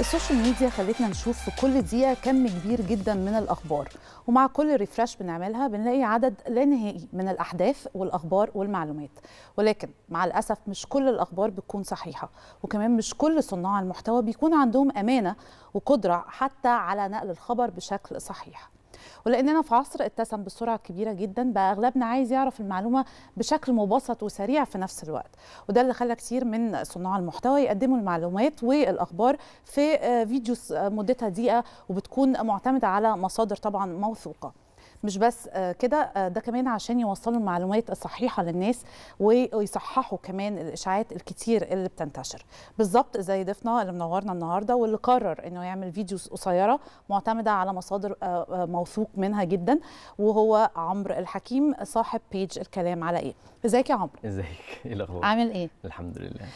السوشيال ميديا خلتنا نشوف في كل دقيقة كم كبير جدا من الأخبار ومع كل ريفرش بنعملها بنلاقي عدد لا نهائي من الأحداث والأخبار والمعلومات ولكن مع الأسف مش كل الأخبار بتكون صحيحة وكمان مش كل صناع المحتوى بيكون عندهم أمانة وقدرة حتى على نقل الخبر بشكل صحيح ولاننا في عصر اتسم بسرعه كبيره جدا بقى اغلبنا عايز يعرف المعلومه بشكل مبسط وسريع في نفس الوقت وده اللي خلى كتير من صناع المحتوى يقدموا المعلومات والاخبار في آه، فيديوز آه، مدتها دقيقه وبتكون معتمده على مصادر طبعا موثوقه مش بس آه، كده آه، ده كمان عشان يوصلوا المعلومات الصحيحه للناس ويصححوا كمان الاشاعات الكتير اللي بتنتشر بالظبط زي ضيفنا اللي منورنا النهارده واللي قرر انه يعمل فيديو قصيره معتمده على مصادر آه، موثوق منها جدا وهو عمرو الحكيم صاحب بيج الكلام على ايه ازيك يا عمرو ازيك ايه الاخبار عامل ايه الحمد لله